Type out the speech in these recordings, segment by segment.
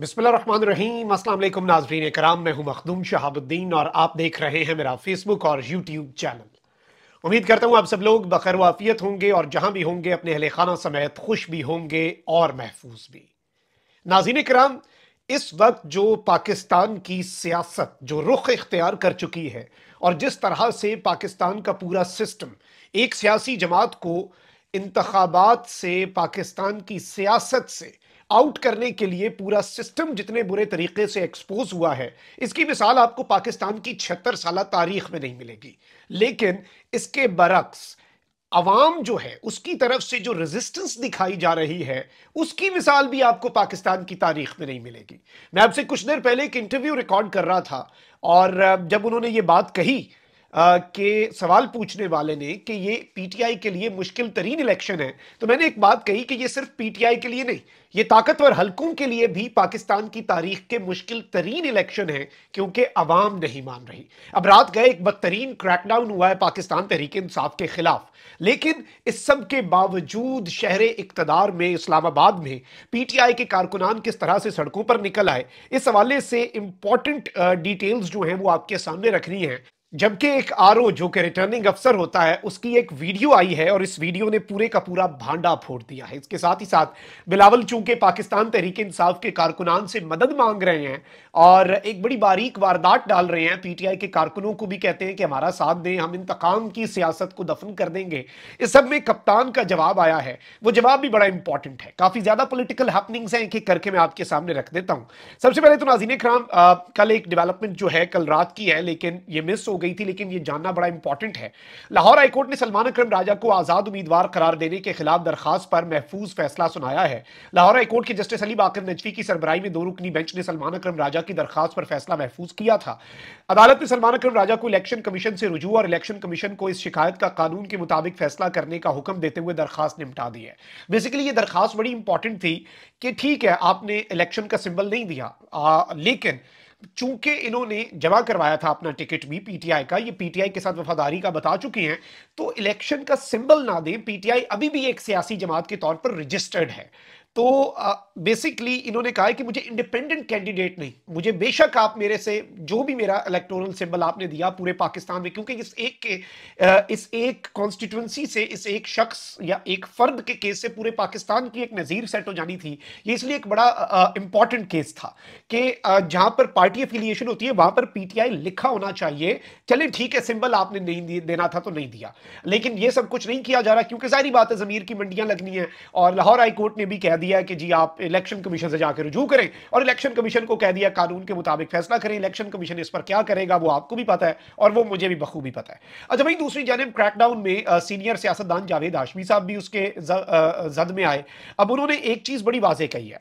बिस्मिल्लाम असल नाजरीन कराम मैं हूँ मखदूम शहाबुद्दीन और आप देख रहे हैं मेरा फेसबुक और यूट्यूब चैनल उम्मीद करता हूँ आप सब लोग बखर वाफियत होंगे और जहाँ भी होंगे अपने अहल खाना समेत खुश भी होंगे और महफूज भी नाजीन कराम इस वक्त जो पाकिस्तान की सियासत जो रुख इख्तियार कर चुकी है और जिस तरह से पाकिस्तान का पूरा सिस्टम एक सियासी जमात को इंतबात से पाकिस्तान की सियासत से आउट करने के लिए पूरा सिस्टम जितने बुरे तरीके से एक्सपोज हुआ है इसकी मिसाल आपको पाकिस्तान की छिहत्तर साल तारीख में नहीं मिलेगी लेकिन इसके बरक्स अवाम जो है उसकी तरफ से जो रेजिस्टेंस दिखाई जा रही है उसकी मिसाल भी आपको पाकिस्तान की तारीख में नहीं मिलेगी मैं आपसे कुछ देर पहले एक इंटरव्यू रिकॉर्ड कर रहा था और जब उन्होंने ये बात कही के सवाल पूछने वाले ने कि ये पीटीआई के लिए मुश्किल तरीन इलेक्शन है तो मैंने एक बात कही कि ये सिर्फ पीटीआई के लिए नहीं ये ताकतवर हलकों के लिए भी पाकिस्तान की तारीख के मुश्किल तरीन इलेक्शन है क्योंकि अवाम नहीं मान रही अब रात गए एक बदतरीन क्रैकडाउन हुआ है पाकिस्तान तहरीक इंसाफ के खिलाफ लेकिन इस सब के बावजूद शहर इकतदार में इस्लामाबाद में पीटीआई के कारकुनान किस तरह से सड़कों पर निकल आए इस हवाले से इंपॉर्टेंट डिटेल्स जो हैं वो आपके सामने रखनी है जबकि एक आर जो कि रिटर्निंग अफसर होता है उसकी एक वीडियो आई है और इस वीडियो ने पूरे का पूरा भांडा फोड़ दिया है इसके साथ ही साथ बिलावल चूंकि पाकिस्तान तहरीक इंसाफ के कारकुनान से मदद मांग रहे हैं और एक बड़ी बारीक वारदात डाल रहे हैं पीटीआई के कारकुनों को भी कहते हैं कि हमारा साथ दें हम इंतकाम की सियासत को दफन कर देंगे इस सब में कप्तान का जवाब आया है वो जवाब भी बड़ा इंपॉर्टेंट है काफ़ी ज़्यादा पोलिटिकल हैपनिंग्स हैं एक एक करके मैं आपके सामने रख देता हूँ सबसे पहले तो नाजीन खराम कल एक डेवलपमेंट जो है कल रात की है लेकिन ये मिस हो गई थी लेकिन ये जानना बड़ा इंपॉर्टेंट है लाहौर हाईकोर्ट ने सलमान अक्रम राजा को आज़ाद उम्मीदवार करार देने के खिलाफ दरखास्त पर महफूज फैसला सुनाया है लाहौर हाईकोर्ट के जस्टिस अली बाकर नजवी की सरबराई में दो रुकनी बेंच ने सलमान अक्रम राजा की दरखास्त पर फैसला महफूज किया था अदालत ने सलमान अक्रम राजा को इलेक्शन कमीशन से रुजू और इलेक्शन कमीशन को इस शिकायत का कानून के मुताबिक फैसला करने का हुक्म देते हुए दरखास्त निपटा दी है बेसिकली ये दरखास्त बड़ी इंपॉर्टेंट थी कि ठीक है आपने इलेक्शन का सिंबल नहीं दिया आ, लेकिन चूंकि इन्होंने जमा करवाया था अपना टिकट भी पीटीआई का ये पीटीआई के साथ वफादारी का बता चुकी हैं तो इलेक्शन का सिंबल ना दें पीटीआई अभी भी एक सियासी जमात के तौर पर रजिस्टर्ड है तो बेसिकली इन्होंने कहा कि मुझे इंडिपेंडेंट कैंडिडेट नहीं मुझे बेशक आप मेरे से जो भी मेरा इलेक्टोरल सिंबल आपने दिया पूरे पाकिस्तान में क्योंकि इस एक के इस एक कॉन्स्टिट्यूंसी से इस एक शख्स या एक फर्द के केस से पूरे पाकिस्तान की एक नज़ीर सेट हो जानी थी ये इसलिए एक बड़ा इंपॉर्टेंट केस था कि जहाँ पर पार्टी एफिलिएशन होती है वहाँ पर पी लिखा होना चाहिए चले ठीक है सिंबल आपने नहीं देना था तो नहीं दिया लेकिन ये सब कुछ नहीं किया जा रहा क्योंकि सारी बात है ज़मीर की मंडियाँ लगनी है और लाहौर हाईकोर्ट ने भी कह दिया दिया कि जी आप इलेक्शन कमीशन से जाकर रुजू करें और इलेक्शन कमीशन को कह दिया कानून के मुताबिक फैसला करें इलेक्शन कमीशन इस पर क्या करेगा वो आपको भी पता है और वो मुझे भी बखूबी पता है अच्छा भाई दूसरी जानब क्रैकडाउन में आ, सीनियर सियासतदान जावेद आशमी साहब भी उसके जद में आए अब उन्होंने एक चीज़ बड़ी वाजे कही है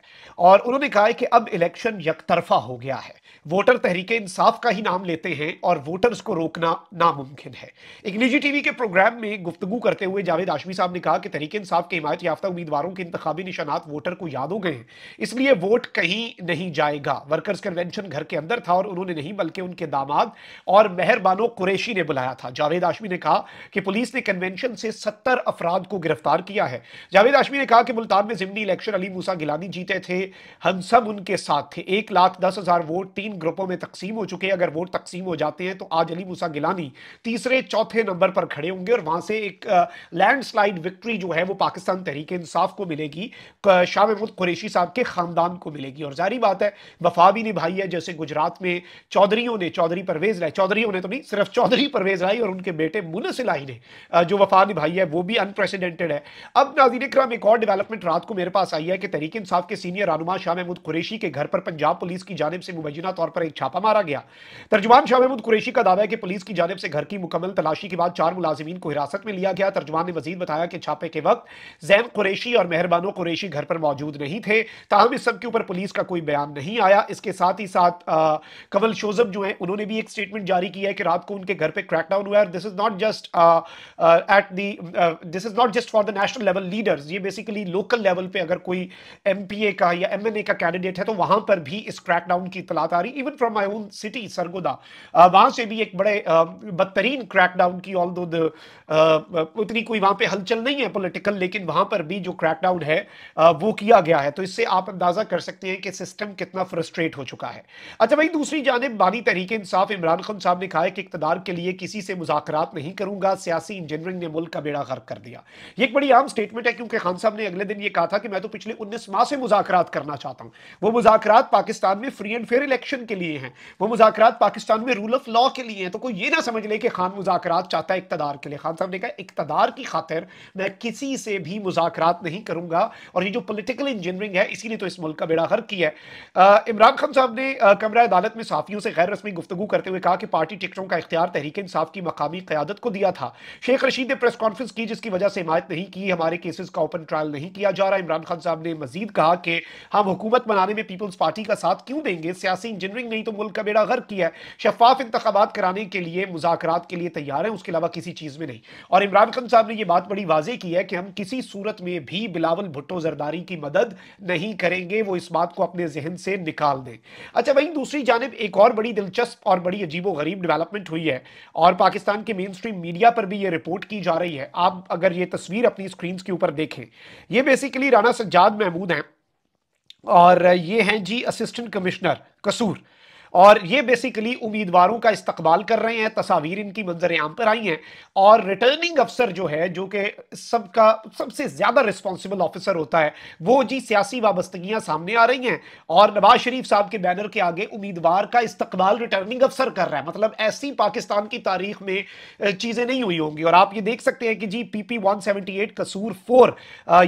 और उन्होंने कहा कि अब इलेक्शन यकतरफा हो गया है वोटर तहरीके इंसाफ का ही नाम लेते हैं और वोटर्स को रोकना नामुमकिन है एक निजी टीवी के प्रोग्राम में गुफ्तु करते हुए जावेद आशमी साहब ने कहा कि तहरीके इंसाफ के हिमायत याफ्ता उम्मीदवारों के इंतबी निशानात वोटर को याद हो गए इसलिए वोट कहीं नहीं जाएगा वर्कर्स कन्वेंशन घर के अंदर था और उन्होंने नहीं बल्कि उनके दामाद और मेहरबानो कुरेशी ने बुलाया था जावेद आशमी ने कहा कि पुलिस ने कन्वेंशन से सत्तर अफराद को गिरफ्तार किया है जावेद आशमी ने कहा कि मुल्तान में जिमनी इलेक्शन अली मूसा गिलानी जीते थे हम सब उनके साथ थे एक लाख दस हजार वोट तीन ग्रुपों में तकसीम हो चुके हैं अगर वोट तकसीम हो जाते हैं तो आज अली मूसा गिलानी तीसरे चौथे नंबर पर खड़े होंगे और वहां से एक लैंडस्लाइड विक्ट्री जो है वो पाकिस्तान तहरीक इंसाफ को मिलेगी शाह महमूद कुरेशी साहब के ख़ानदान को मिलेगी और जारी बात है वफा भी निभाई है जैसे गुजरात में चौधरीों ने चौधरी परवेज राय चौधरीों ने तो नहीं सिर्फ चौधरी परवेज राय और उनके बेटे मुनस इलाही ने जो वफा निभाई है वो भी अनप्रेसिडेंटेड है अब नाजीन कराम एक और डेवलपमेंट रात को मेरे पास आई है कि तहरीक इंसाफ के सीनियर रानुमा शाह महमूद कुरेशी के घर पर पंजाब पुलिस की जानब से मुबैना तौर पर एक छापा मारा गया तर्जुमान शाह महमूद कुरेशी का दावा है कि पुलिस की जानब से घर की मुकम्मल तलाशी के बाद चार मुलाजमीन को हिरासत में लिया गया तर्जुमान ने मजीद बताया कि छापे के वक्त जैन कुरेशी और मेहरबानों कुरेशी घर पर मौजूद नहीं थे ताहम इस सब के ऊपर पुलिस का कोई बयान नहीं आया इसके साथ ही साथ कंवल शोजब जो है उन्होंने भी एक स्टेटमेंट जारी किया है कि रात को उनके घर पर क्रैकडाउन हुआ है this is not just at the this is not just for the national level leaders ये बेसिकली लोकल लेवल पर अगर कोई एम का या एम का कैंडिडेट है तो वहां पर भी इस क्रैकडाउन की इतलात आ रही even from my own city Sargodha वहां से भी एक बड़े बदतरीन क्रैकडाउन की ऑल दो उतनी कोई वहां पे हलचल नहीं है पोलिटिकल लेकिन वहां पर भी जो क्रैकडाउन है वो किया गया है तो इससे आप अंदाजा कर सकते हैं कि सिस्टम कितना फ्रस्ट्रेट हो चुका है अच्छा भाई दूसरी जानब बानी तरीके इंसाफ इमरान खान साहब ने कहा है कि इकतदार के लिए किसी से मुजाकरात नहीं करूंगा सियासी इंजीनियरिंग ने मुल्क का बेड़ा गर्क कर दिया ये एक बड़ी आम स्टेटमेंट है क्योंकि खान साहब ने अगले दिन ये कहा था कि मैं तो पिछले उन्नीस माह से मुजाकरात करना चाहता हूँ वो मुजाकर पाकिस्तान में फ्री एंड फेयर इलेक्शन के लिए हैं वो मुजाकर पाकिस्तान में रूल ऑफ लॉ के लिए हैं तो कोई ये ना समझ ले कि खान मुजाकर चाहता है इकतदार के लिए खान साहब ने कहा इकतदार की खातिर मैं किसी से भी मुजाकर नहीं करूंगा और ये जो पोलिटिकल इंजीनियरिंग है इसीलिए तो इस मुल्क का बेड़ा हर की है इमरान खान साहब ने कमरा अदालत में साफियों से गैर रस्मी गुफ्तु करते हुए कहा कि पार्टी टिकटों का इख्तियार तहरीक इंसाफ की मकामी क्यादत को दिया था शेख रशीद ने प्रेस कॉन्फ्रेंस की जिसकी वजह से हिमायत नहीं की हमारे केसेस का ओपन ट्रायल नहीं किया जा रहा इमरान खान साहब ने मजीद कहा कि हम हुकूमत बनाने में पीपल्स पार्टी का साथ क्यों देंगे सियासी इंजीनियरिंग नहीं तो मुल्क का बेड़ा गर्क किया है शफाफ इंतबात कराने के लिए मुजाकर के लिए तैयार है उसके अलावा किसी चीज़ में नहीं और इमरान खान साहब ने यह बात बड़ी वाजे की है कि हम किसी सूरत में भी बिलावल भुट्टो जरदारी सरकारी की मदद नहीं करेंगे वो इस बात को अपने जहन से निकाल दें अच्छा वहीं दूसरी जानब एक और बड़ी दिलचस्प और बड़ी अजीबो गरीब डेवलपमेंट हुई है और पाकिस्तान के मेन स्ट्रीम मीडिया पर भी ये रिपोर्ट की जा रही है आप अगर ये तस्वीर अपनी स्क्रीन के ऊपर देखें ये बेसिकली राना सज्जाद महमूद हैं और ये हैं जी असिस्टेंट कमिश्नर कसूर और ये बेसिकली उम्मीदवारों का इस्तकबाल कर रहे हैं तस्वीर इनकी मंजर आम पर आई हैं और रिटर्निंग अफसर जो है जो कि सबका सबसे ज़्यादा रिस्पॉन्सिबल ऑफिसर होता है वो जी सियासी वाबस्तगियाँ सामने आ रही हैं और नवाज शरीफ साहब के बैनर के आगे उम्मीदवार का इस्तकबाल रिटर्निंग अफसर कर रहा है मतलब ऐसी पाकिस्तान की तारीख में चीज़ें नहीं हुई होंगी और आप ये देख सकते हैं कि जी P P one seventy eight Kasur four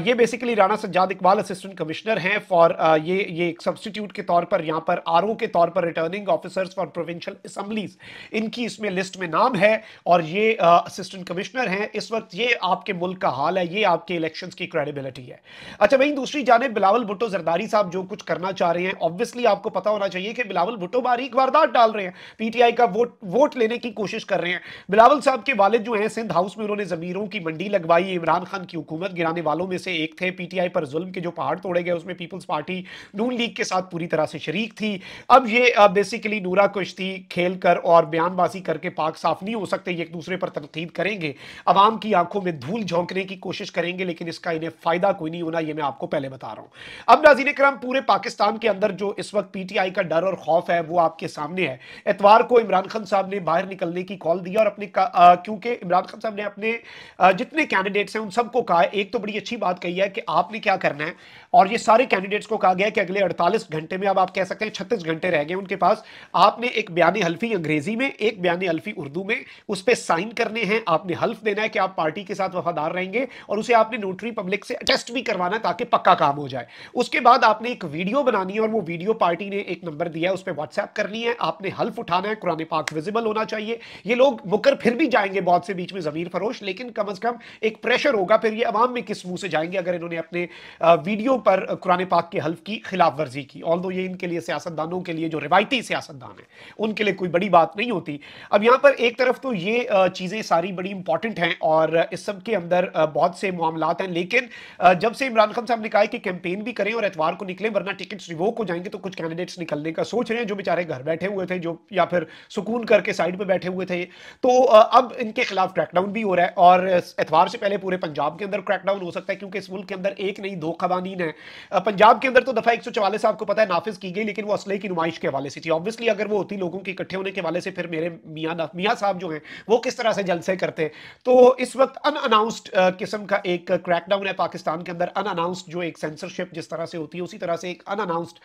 ये basically Rana Sajjad Iqbal assistant commissioner हैं फॉर ये ये एक सब्सटीट्यूट के तौर पर यहाँ पर आर ओ के तौर पर return returning officers for provincial assemblies इनकी इसमें लिस्ट में नाम है और ये असिस्टेंट कमिश्नर हैं इस वक्त ये आपके मुल्क का हाल है ये आपके इलेक्शंस की क्रेडिबिलिटी है अच्छा वहीं दूसरी जाने बिलावल भुट्टो जरदारी साहब जो कुछ करना चाह रहे हैं ऑब्वियसली आपको पता होना चाहिए कि बिलावल भुट्टो बारीक वारदात डाल रहे हैं पीटीआई का वोट वोट लेने की कोशिश कर रहे हैं बिलावल साहब के वाले जो हैं सिंध हाउस में उन्होंने जमीरों की मंडी लगवाई इमरान खान की हुकूमत गिराने वालों में से एक थे पीटीआई पर जुल्म के जो पहाड़ तोड़े गए उसमें पीपल्स पार्टी नून लीग के साथ पूरी तरह से शरीक थी अब ये अब बेसिकली नूरा कुश्ती खेल कर और बयानबाजी करके पाक साफ नहीं हो सकते एक दूसरे पर तरतीब करेंगे आवाम की आंखों में धूल झोंकने की कोशिश करेंगे लेकिन इसका इन्हें फ़ायदा कोई नहीं होना यह मैं आपको पहले बता रहा हूं अब नाजीन कराम पूरे पाकिस्तान के अंदर जो इस वक्त पी टी आई का डर और खौफ है वो आपके सामने है एतवार को इमरान खान साहब ने बाहर निकलने की कॉल दिया और अपने क्योंकि इमरान खान साहब ने अपने जितने कैंडिडेट्स हैं उन सबको कहा एक तो बड़ी अच्छी बात कही है कि आपने क्या करना है और ये सारे कैंडिडेट्स को कहा गया कि अगले अड़तालीस घंटे में अब आप कह सकते हैं छत्तीस घंटे रह गए उनके पास पास आपने एक बयान हल्फी अंग्रेजी में एक बयान हल्फी उर्दू में उस पर साइन करने हैं आपने हल्फ देना है कि आप पार्टी के साथ वफादार रहेंगे और उसे आपने नोटरी पब्लिक से अटेस्ट भी करवाना ताकि पक्का काम हो जाए उसके बाद आपने एक वीडियो बनानी है और वो वीडियो पार्टी ने एक नंबर दिया है उस पर व्हाट्सएप करनी है आपने हल्फ उठाना है कुरान पाक विजिबल होना चाहिए ये लोग मुकर फिर भी जाएंगे बहुत से बीच में जमीर फरोश लेकिन कम अज कम एक प्रेशर होगा फिर ये अवाम में किस मुंह से जाएंगे अगर इन्होंने अपने वीडियो पर कुरान पाक के हल्फ की खिलाफ वर्जी की ऑल ये इनके लिए सियासतदानों के लिए जो रिवायती ही सियासतदान है उनके लिए कोई बड़ी बात नहीं होती अब यहां पर एक तरफ तो ये चीज़ें सारी बड़ी इंपॉर्टेंट हैं और इस सब के अंदर बहुत से मामला हैं लेकिन जब से इमरान खान साहब ने कहा कि कैंपेन भी करें और एतवार को निकले वरना टिकट रिवोक हो जाएंगे तो कुछ कैंडिडेट्स निकलने का सोच रहे हैं जो बेचारे घर बैठे हुए थे जो या फिर सुकून करके साइड पर बैठे हुए थे तो अब इनके खिलाफ क्रैकडाउन भी हो रहा है और एतवार से पहले पूरे पंजाब के अंदर क्रैकडाउन हो सकता है क्योंकि इस मुल्क के अंदर एक नहीं दो खबानी है पंजाब के अंदर तो दफा एक सौ आपको पता है नाफिज की गई लेकिन वो असले की नुमाइश के हवाले से थी ऑब्वियसली अगर वो होती लोगों के इकट्ठे होने के वाले से फिर मेरे मियाँ मियाँ साहब जो हैं वो किस तरह से जलसे करते तो इस वक्त अनअनाउंस्ड किस्म का एक क्रैकडाउन है पाकिस्तान के अंदर अनअनाउंस्ड जो एक सेंसरशिप जिस तरह से होती है उसी तरह से एक अनअनाउंस्ड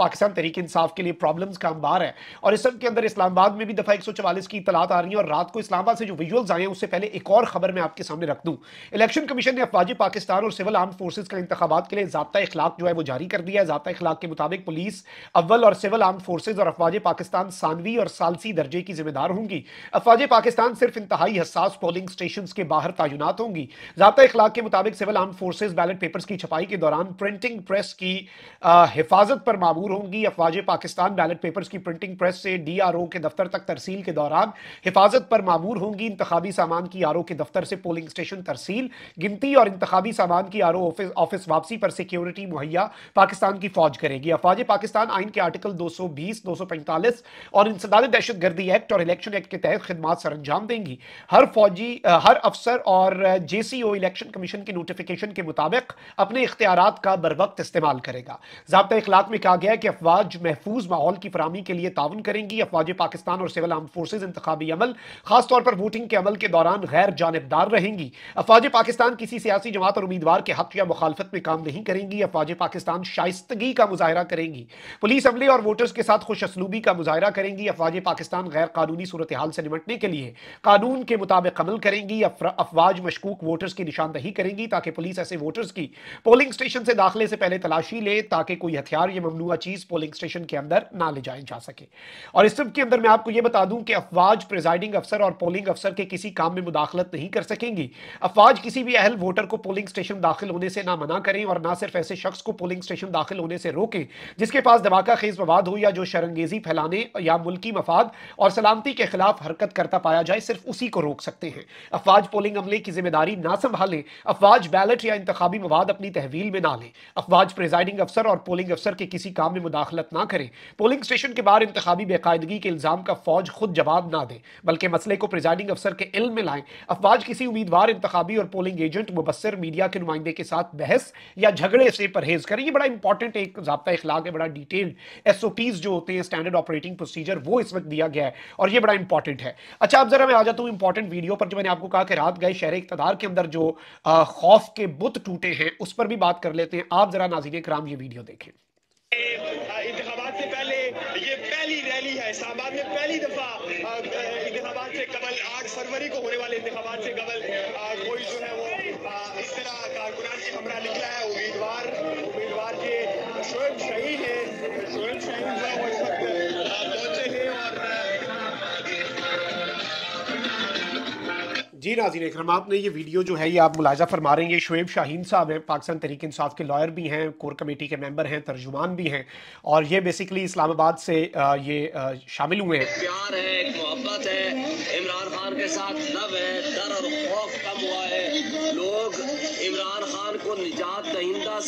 पाकिस्तान तरीके इंसाफ के लिए प्रॉब्लम्स का अंबार है और इस सब के अंदर इस्लामाबाद में भी दफ़ा एक की इतलात आ रही है और रात को इस्लामाबाद से जो विजुअल्स आए हैं उससे पहले एक और खबर मैं आपके सामने रख दूँ इलेक्शन कमीशन ने अफवाजी पाकिस्तान और सिविल आर्म फोर्सेज का इंतबात के लिए जबता इखलाक जो है वो जारी कर दिया है जबता इखलाक के मुताबिक पुलिस अव्वल और सिविल आर्म फोर्सेज फोर्सेज और अफवाज पाकिस्तान सानवी और सालसी दर्जे की जिम्मेदार होंगी अफवाज पाकिस्तान सिर्फ इंतहाई हसास पोलिंग स्टेशन के बाहर तयनत होंगी जबता इखलाक के मुताबिक civil arm forces ballot papers की छपाई के दौरान प्रिंटिंग प्रेस की हिफाजत पर मामूर होंगी अफवाज पाकिस्तान बैलेट पेपर्स की प्रिंटिंग प्रेस से डी आर ओ के दफ्तर तक तरसील के दौरान हिफाजत पर मामूर होंगी इंतबी सामान की आर ओ के दफ्तर से पोलिंग स्टेशन तरसील गिनती और इंतबी सामान की आर ओ ऑफिस वापसी पर सिक्योरिटी मुहैया पाकिस्तान की फौज करेगी अफवाज पाकिस्तान आइन के आर्टिकल दो सौ बीस दो सौ पैंतालीस और इंसदाद दहशत गर्दी एक्ट और इलेक्शन एक्ट के तहत खदमात सर अंजाम देंगी हर फौजी हर अफसर और J C O election commission की नोटिफिकेशन के मुताबिक अपने इख्तियार का बर वक्त इस्तेमाल करेगा जबता इखलाक में कहा गया है कि अफवाज महफूज माहौल की फरहमी के लिए ताउन करेंगी अफवाज पाकिस्तान और सिविल आर्म फोर्सेज इंतबी अमल खासतौर पर वोटिंग के अमल के दौरान गैर जानबदार रहेंगी अफवाज पाकिस्तान किसी सियासी जमात और उम्मीदवार के हक या मुखालफत में काम नहीं करेंगी अफवाज पाकिस्तान शाइस्तगी का मुजाहरा करेंगी पुलिस अमले और वोटर्स के साथ खुश असलूबी का मुजाहरा करेंगी अफवाज पाकिस्तान गैर कानूनी सूरत हाल से निपटने के लिए कानून के मुताबिक अमल करेंगी अफवाज मशकूक वोटर्स की निशानदही करेंगी ताकि पुलिस ऐसे वोटर्स की पोलिंग स्टेशन से दाखिले से पहले तलाशी ले ताकि कोई हथियार या ममनुआ चीज़ पोलिंग स्टेशन के अंदर ना ले जाए जा सके और इस सब के अंदर मैं आपको यह बता दूं कि अफवाज प्रिजाइडिंग अफसर और पोलिंग अफसर के किसी काम में मुदाखलत नहीं कर सकेंगी अफवाज किसी भी अहल वोटर को पोलिंग स्टेशन दाखिल होने से ना मना करें और ना सिर्फ ऐसे शख्स को पोलिंग स्टेशन दाखिल होने से रोकें जिसके पास धमाका खेज मवाद हो या जो शरंगेजी फैलाने या मुल्की मफाद और सलामती के खिलाफ हरकत करता पाया जाए सिर्फ उसी को रोक सकते हैं अफवाज पोलिंग अमले की जिम्मेदारी ना संभालें अफवाज बैलेट या इंतबी मवाद अपनी तहवील में ना लें अफवाज प्रिजाइडिंग अफसर और पोलिंग अफसर के किसी काम में मुदाखलत ना करें पोलिंग स्टेशन के बाहर इंतबी बेकायदगी के इल्ज़ाम का फौज खुद जवाब ना दें बल्कि मसले को प्रिजाइडिंग अफसर के इल में लाएं अफवाज किसी उम्मीदवार इंतबी और पोलिंग एजेंट मुबसर मीडिया के नुमाइंदे के साथ बहस या झगड़े से परहेज करें यह बड़ा इंपॉर्टेंट एक जबता इखलाक है बड़ा डिटेल्ड एस ओ पीज जो होते हैं स्टैंडर्ड ऑपरेटिंग प्रोसीजर वो इस वक्त दिया गया है और ये बड़ा इंपॉर्टेंट है अच्छा अब जरा मैं आ जाता हूँ इंपॉर्टेंट वीडियो पर जो मैंने आपको कहा कि रात गए शहर इकतदार के अंदर जो खौफ के बुत टूटे हैं उस पर भी बात कर लेते हैं आप जरा नाजीन कराम ये वीडियो देखें इंतबात से पहले ये पहली रैली है इस्लामाबाद में पहली दफा इंतबात से कबल आठ फरवरी को होने वाले इंतबात से कबल कोई जो है वो इस तरह कारकुनान की खबरा निकला है उम्मीदवार उम्मीदवार के शोएब शहीद है शोएब जी नाजीन इक्रम आपने ये वीडियो जो है ये आप मुलाजा फरमा रहे हैं ये शुएब शाहीन साहब हैं पाकिस्तान तरीक इंसाफ के लॉयर भी हैं कोर कमेटी के मेंबर हैं तर्जुमान भी हैं और ये बेसिकली इस्लामाबाद से ये शामिल हुए हैं प्यार है मोहब्बत है इमरान खान के साथ लव है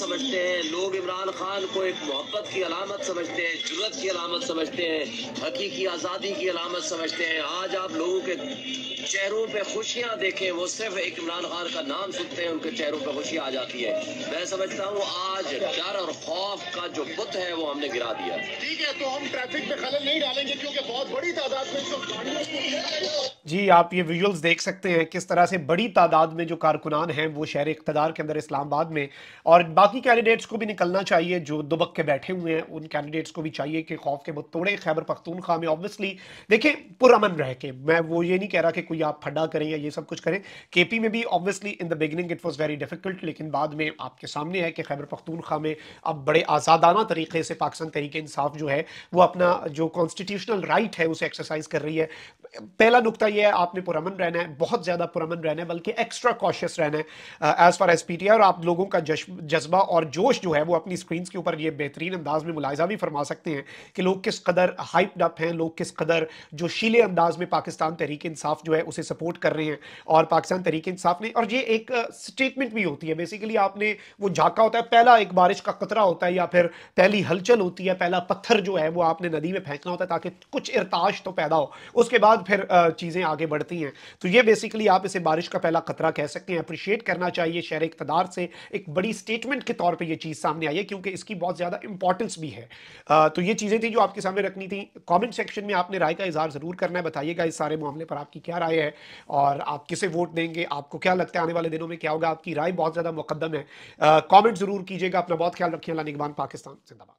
समझते हैं लोग इमरान खान को एक मोहब्बत की अलामत समझते हैं जरूरत की अलामत समझते हैं हकीकी आज़ादी की अलामत समझते हैं आज आप लोगों के चेहरों पे खुशियां देखें वो सिर्फ एक इमरान खान का नाम सुनते हैं उनके चेहरों पे खुशियां आ जाती है मैं समझता हूँ आज डर और खौफ का जो बुत है वो हमने गिरा दिया ठीक है तो हम ट्रैफिक में खलल नहीं डालेंगे क्योंकि बहुत बड़ी तादाद में जी आप ये विजुअल्स देख सकते हैं किस तरह से बड़ी तादाद में जो कारकुनान हैं वो शहर इकतदार के अंदर इस्लामाबाद में और बाकी बाकी कैंडिडेट्स को भी निकलना चाहिए जो दुबक के बैठे हुए हैं उन कैंडिडेट्स को भी चाहिए कि खौफ के बुत तोड़े खैबर पख्तूनखा में ऑब्वियसली देखें पुरमन रह के मैं वो ये नहीं कह रहा कि कोई आप फंडा करें या ये सब कुछ करें केपी में भी obviously in the beginning it was very difficult लेकिन बाद में आपके सामने है कि खैबर पख्तूनखा में अब बड़े आज़ादाना तरीके से पाकिस्तान तरीके इंसाफ जो है वो अपना जो कॉन्स्टिट्यूशनल राइट है उसे एक्सरसाइज कर रही है पहला नुकता यह है आपने पुरमन रहना है बहुत ज़्यादा पुरमन रहना है बल्कि एक्स्ट्रा कॉशियस रहना है as far as P T I और आप लोगों का जश्न जज्बा और जोश जो है वो अपनी स्क्रीन के ऊपर ये बेहतरीन अंदाज में मुलायजा भी फरमा सकते हैं कि लोग किस कदर हाइप डप हैं लोग किस कदर जो शीले अंदाज में पाकिस्तान तहरीक इंसाफ जो है उसे सपोर्ट कर रहे हैं और पाकिस्तान तहरीक इंसाफ ने और ये एक स्टेटमेंट भी होती है बेसिकली आपने वो झाका होता है पहला एक बारिश का कतरा होता है या फिर पहली हलचल होती है पहला पत्थर जो है वो आपने नदी में फेंकना होता है ताकि कुछ इरताश तो पैदा हो उसके बाद फिर चीज़ें आगे बढ़ती हैं तो ये बेसिकली आप इसे बारिश का पहला खतरा कह सकते हैं अप्रिशिएट करना चाहिए शहर इकतदार से एक बड़ी स्टेटमेंट के तौर पे ये चीज़ सामने आई है क्योंकि इसकी बहुत ज़्यादा इंपॉर्टेंस भी है आ, तो ये चीज़ें थी जो आपके सामने रखनी थी कमेंट सेक्शन में आपने राय का इजहार ज़रूर करना है बताइएगा इस सारे मामले पर आपकी क्या राय है और आप किसे वोट देंगे आपको क्या लगता है आने वाले दिनों में क्या होगा आपकी राय बहुत ज़्यादा मुकदम है कॉमेंट ज़रूर कीजिएगा अपना बहुत ख्याल रखिए अला निगबान पाकिस्तान जिंदाबाद